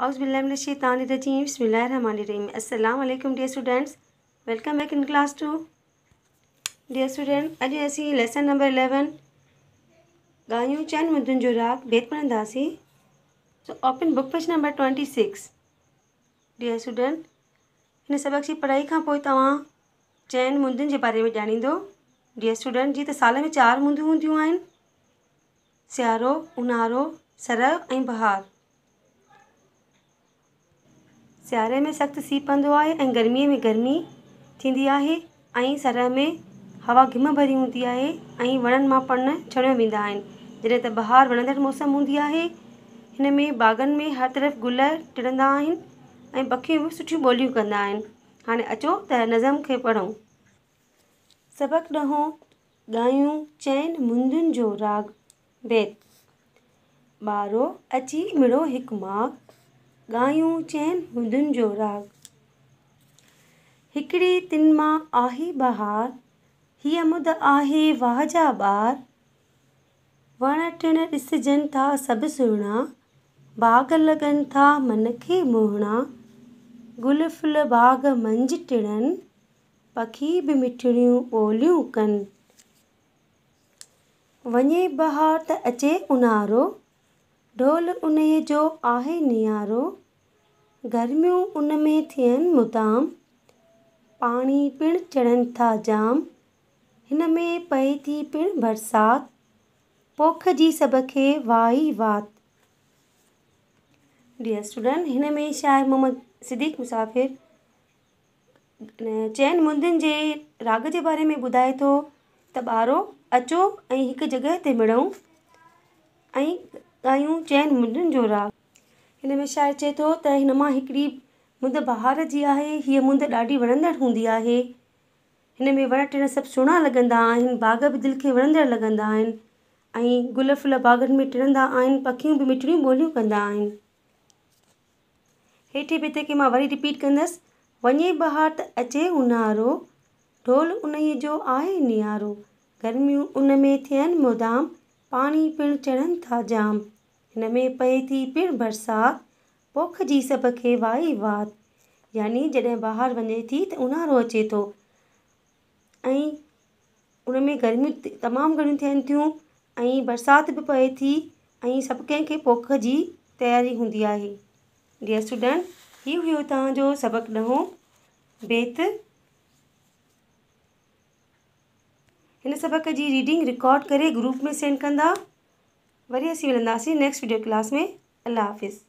अउसबिल्लाशानरजीम बसमीम अल्लाम dear students welcome back in class two dear student अज असीं लेसन नंबर इलेवन गाय चइनि मुदनि जो राग भेद पढ़ंदासीं सो open book page number twenty six dear student इन सबक़ की पढ़ाई का पोइ तव्हां चइनि मुंदुनि जे बारे में ॼाणींदो डियर स्टूडेंट जी तो साल में चार मुंदियूं हूंदियूं आहिनि सियारो ऊन्हारो सरव ऐं बहार सियारे में सख्त सी पवंदो आहे ऐं गर्मीअ में गर्मी थींदी आहे ऐं सर में हवा घिम भरी हूंदी आहे ऐं वणनि मां पण छणियो वेंदा आहिनि त बहार वणंदड़ मौसम हूंदी आहे हिन में में हर तरफ़ गुल टिड़ा आहिनि ऐं सुठी बि सुठियूं हाँ अचो त नज़म खे पढ़ूं सबक़ु ॾहों ॻायूं चैन मुंदुनि जो राग बैत बारो अची मिड़ो एक माग गायूं चइनि हुंदुनि जो राग हिकिड़ी तिन मां आहे बहार हीअ मुद आहे वाह जा ॿार वण टिण ॾिसजनि था सभु सुहिणा बाग़ लॻनि था मन खे मोहणा गुल फुल बाग मंझि टिणनि पखी बि मिठड़ियूं ॿोलियूं कनि वञे बहार त अचे ऊन्हारो ढोल उन जो आहे नियारो गर्मियूं उन में थियनि मुदाम पाणी पिणु चढ़नि था जाम हिन में पए थी पिणु बरसाति पोख जी सभ खे वाही वात डियर स्टूडेंट हिन में छा मोहम्मद सिद्दीक़ मुसाफ़िर चइनि मुंदुनि जे राग जे बारे में ॿुधाए थो त ॿारो अचो ऐं हिकु जॻह ते मिड़ऊं ऐं कयूं चइनि मुंदुनि जो राग हिन में छा चए थो त हिन मां हिकिड़ी मुंद बहार जी आहे हीअ मुंद ॾाढी वणंदड़ हूंदी आहे हिन में वण टिण सभु सुहिणा लॻंदा आहिनि बाग बि दिलि खे वणंदड़ लॻंदा आहिनि ऐं गुल फुल बागनि में टिणंदा आहिनि पखियूं बि मिठड़ियूं ॿोलियूं कंदा आहिनि हेठि बि त मां वरी रिपीट कंदसि वञे बहार त अचे उन्हारो ढोल उन जो आहे निहारो गर्मियूं उन में थियनि मुदाम पानी पिण चढ़न था जाम इन में पे थी पिण बरसात पोख जी सब के वाई वात यानी जॾहिं ॿाहिरि वञे थी त ऊन्हारो अचे थो ऐं उन में गर्मियूं तमामु घणियूं थियनि थियूं ऐं बरसाति बि थी सब सभु कंहिंखे पोख जी तयारी हूंदी आहे डियर स्टूडेंट हीउ हुयो तव्हांजो सबक़ु बेत हिन सबक़ जी रीडिंग रिकॉर्ड करे ग्रुप में सेंड कंदा वरी असीं मिलंदासीं नेक्स्ट वीडियो क्लास में अलाह हाफ़िज़